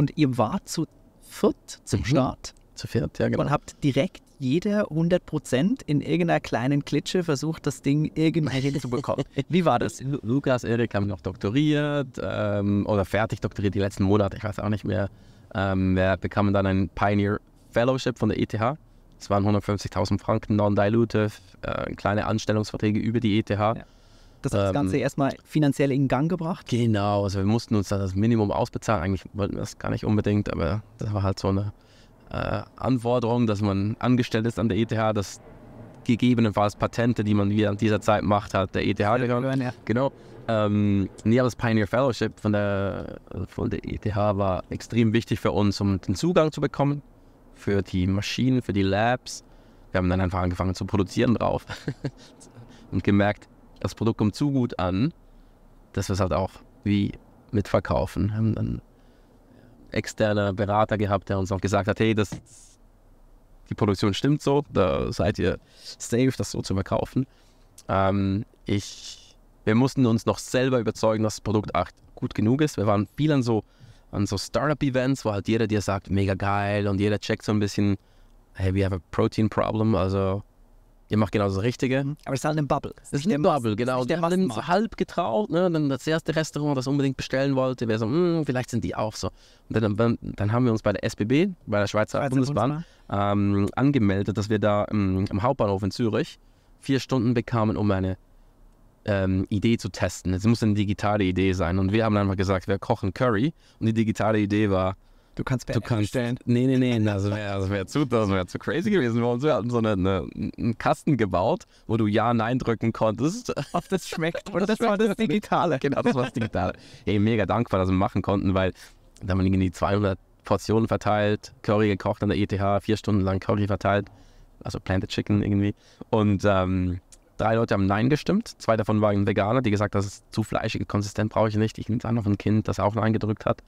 Und ihr wart zu viert zum mhm. Start. Zu viert, ja, genau. Und habt direkt jeder 100 Prozent in irgendeiner kleinen Klitsche versucht, das Ding irgendwie hinzubekommen. Wie war das? Lukas, Erik haben noch doktoriert ähm, oder fertig doktoriert die letzten Monate, ich weiß auch nicht mehr. Ähm, wir bekamen dann ein Pioneer Fellowship von der ETH. Das waren 150.000 Franken non-dilutive, äh, kleine Anstellungsverträge über die ETH. Ja. Das hat Ganze ähm, erstmal finanziell in Gang gebracht? Genau, also wir mussten uns das Minimum ausbezahlen. Eigentlich wollten wir das gar nicht unbedingt, aber das war halt so eine äh, Anforderung, dass man angestellt ist an der ETH, dass gegebenenfalls Patente, die man während dieser Zeit macht, hat der ETH ja, gegangen. Ja. Genau. Ähm, nee, das Pioneer Fellowship von der, von der ETH war extrem wichtig für uns, um den Zugang zu bekommen für die Maschinen, für die Labs. Wir haben dann einfach angefangen zu produzieren drauf und gemerkt, das Produkt kommt zu gut an, dass wir es halt auch wie mitverkaufen. Wir haben dann externer Berater gehabt, der uns auch gesagt hat, hey, das, die Produktion stimmt so, da seid ihr safe, das so zu verkaufen. Ähm, ich, wir mussten uns noch selber überzeugen, dass das Produkt auch gut genug ist. Wir waren viel an so, an so Startup-Events, wo halt jeder dir sagt, mega geil und jeder checkt so ein bisschen, hey, we have a protein problem, also Ihr macht genau das Richtige. Aber es ist halt eine Bubble. Es ist eine Bubble, genau. Der war so halb getraut, ne? dann das erste Restaurant, das unbedingt bestellen wollte, wäre so, hm, vielleicht sind die auch so. Und dann, dann, dann, haben wir uns bei der SBB, bei der Schweizer, Schweizer Bundesbahn, ähm, angemeldet, dass wir da im, ähm, im, Hauptbahnhof in Zürich vier Stunden bekamen, um eine ähm, Idee zu testen. Es muss eine digitale Idee sein. Und wir haben einfach gesagt, wir kochen Curry. Und die digitale Idee war, Du kannst per du kannst, bestellen. Nee, nee, nee, das wäre wär zu, wär zu crazy gewesen. Wir hatten so eine, eine, einen Kasten gebaut, wo du Ja, Nein drücken konntest. Ob das schmeckt. Und das, das war das Digitale. Genau, das war das Digitale. Ey, mega dankbar, dass wir machen konnten, weil da haben wir irgendwie 200 Portionen verteilt, Curry gekocht an der ETH, vier Stunden lang Curry verteilt, also Planted Chicken irgendwie. Und ähm, drei Leute haben Nein gestimmt. Zwei davon waren Veganer, die gesagt haben, das ist zu fleischig, konsistent brauche ich nicht. Ich nehme es an ein Kind, das auch Nein gedrückt hat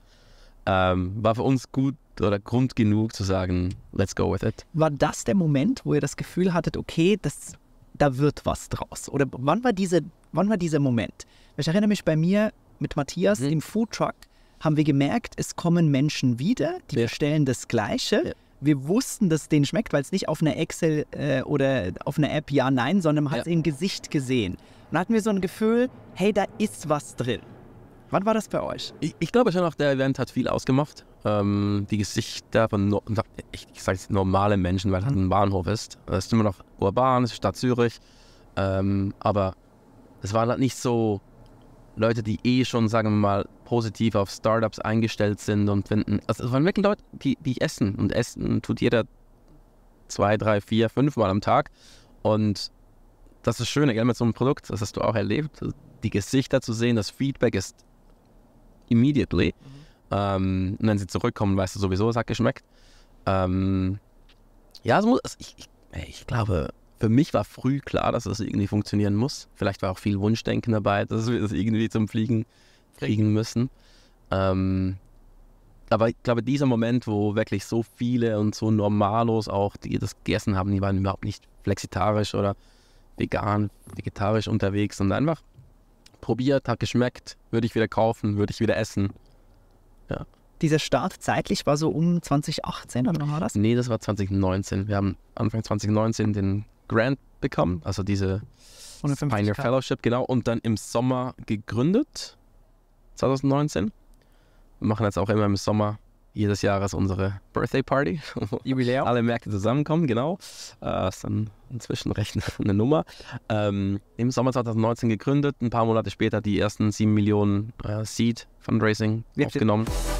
ähm, war für uns gut oder Grund genug zu sagen, let's go with it. War das der Moment, wo ihr das Gefühl hattet, okay, das, da wird was draus? Oder wann war, diese, wann war dieser Moment? Ich erinnere mich bei mir mit Matthias mhm. im Foodtruck haben wir gemerkt, es kommen Menschen wieder, die ja. bestellen das Gleiche. Ja. Wir wussten, dass es denen schmeckt, weil es nicht auf einer Excel äh, oder auf einer App ja, nein, sondern man hat es im Gesicht gesehen. Und dann hatten wir so ein Gefühl, hey, da ist was drin. Wann war das bei euch? Ich, ich glaube schon auch, der Event hat viel ausgemacht. Ähm, die Gesichter von, no ich, ich sage jetzt normale Menschen, weil es mhm. ein Bahnhof ist. Es ist immer noch urban, es ist Stadt Zürich. Ähm, aber es waren halt nicht so Leute, die eh schon, sagen wir mal, positiv auf Startups eingestellt sind und finden. Also es waren wirklich Leute, die, die essen. Und essen tut jeder zwei, drei, vier, fünf Mal am Tag. Und das ist schön, egal mit so einem Produkt, das hast du auch erlebt. Die Gesichter zu sehen, das Feedback ist immediately. Mhm. Ähm, und wenn sie zurückkommen, weißt du sowieso, es hat geschmeckt. Ähm, ja, es muss, also ich, ich, ich, glaube, für mich war früh klar, dass das irgendwie funktionieren muss. Vielleicht war auch viel Wunschdenken dabei, dass wir das irgendwie zum Fliegen kriegen müssen. Ähm, aber ich glaube, dieser Moment, wo wirklich so viele und so Normalos auch, die das gegessen haben, die waren überhaupt nicht flexitarisch oder vegan, vegetarisch unterwegs und einfach probiert, hat geschmeckt, würde ich wieder kaufen, würde ich wieder essen. Ja. Dieser Start zeitlich war so um 2018 oder war das? Nee, das war 2019. Wir haben Anfang 2019 den Grant bekommen, also diese Pioneer Fellowship, genau, und dann im Sommer gegründet, 2019. Wir machen jetzt auch immer im Sommer jedes Jahres unsere Birthday Party. Jubiläum. Alle Märkte zusammenkommen, genau. Äh, ist dann inzwischen recht eine Nummer. Ähm, Im Sommer 2019 gegründet, ein paar Monate später die ersten 7 Millionen äh, Seed Fundraising ja, aufgenommen. Steht.